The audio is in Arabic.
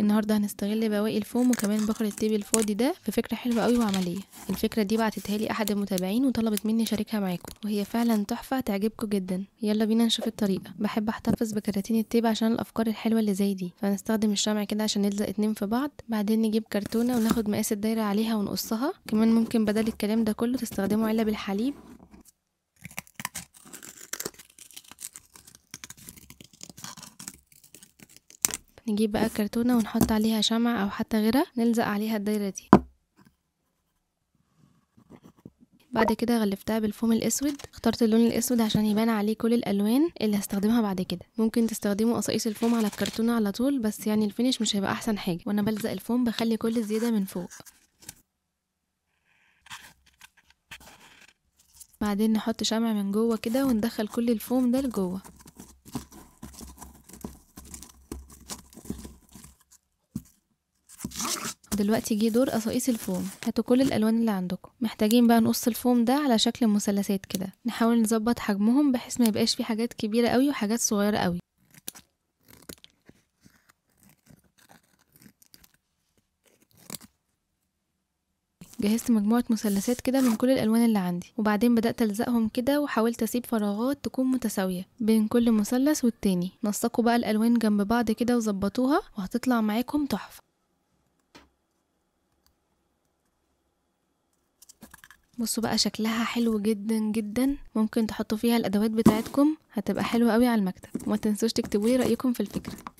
النهارده هنستغل بواقي الفوم وكمان بكر التيب الفاضي ده في فكره حلوه قوي وعمليه الفكره دي بعتتها لي احد المتابعين وطلبت مني اشاركها معاكم وهي فعلا تحفه تعجبكم جدا يلا بينا نشوف الطريقه بحب احتفظ بكراتين التيب عشان الافكار الحلوه اللي زي دي فهنستخدم الشمع كده عشان نلزق اتنين في بعض بعدين نجيب كرتونه وناخد مقاس الدايره عليها ونقصها كمان ممكن بدل الكلام ده كله تستخدموا علب الحليب نجيب بقى كرتونة ونحط عليها شمع أو حتى غيرها نلزق عليها الدايرة دي بعد كده غلفتها بالفوم الاسود اخترت اللون الاسود عشان يبان عليه كل الالوان اللي هستخدمها بعد كده ممكن تستخدموا قصايص الفوم على الكرتونه على طول بس يعني الفينش مش هيبقى احسن حاجه وانا بلزق الفوم بخلي كل الزياده من فوق بعدين نحط شمع من جوه كده وندخل كل الفوم ده لجوه دلوقتي جه دور قصائص الفوم هاتوا كل الالوان اللي عندكم محتاجين بقى نقص الفوم ده على شكل مثلثات كده نحاول نظبط حجمهم بحيث ما يبقاش في حاجات كبيره قوي وحاجات صغيره قوي جهزت مجموعة مثلثات كده من كل الألوان اللي عندي وبعدين بدأت ألزقهم كده وحاولت أسيب فراغات تكون متساوية بين كل مثلث والتاني نسقوا بقى الألوان جنب بعض كده وظبطوها وهتطلع معاكم تحفة بصوا بقى شكلها حلو جدا جدا ممكن تحطوا فيها الادوات بتاعتكم هتبقى حلوه قوي على المكتب وما تنسوش تكتبوا لي رايكم في الفكره